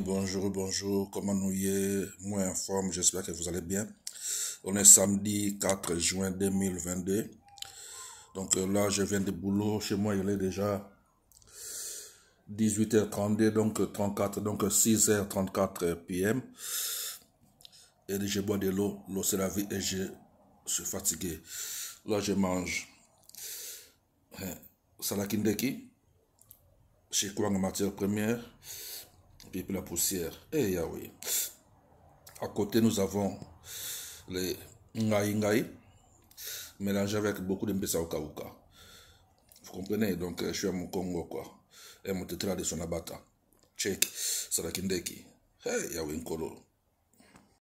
Bonjour, bonjour, comment nous y est Moi en forme, j'espère que vous allez bien. On est samedi 4 juin 2022. Donc euh, là, je viens de boulot. Chez moi, il est déjà 18h32, donc 34, euh, donc 6h34 euh, p.m. Et je bois de l'eau. L'eau, c'est la vie et je suis fatigué. Là, je mange. Hein, salakindeki. Chez quoi en matière première et la poussière. Eh yaoui À côté, nous avons les Ngai Ngai, mélangés avec beaucoup de au Vous comprenez Donc, euh, je suis à mon Congo, quoi. Et mon tétra de Sonabata. Check. Sarakindeki. Eh Yahweh Nkolo.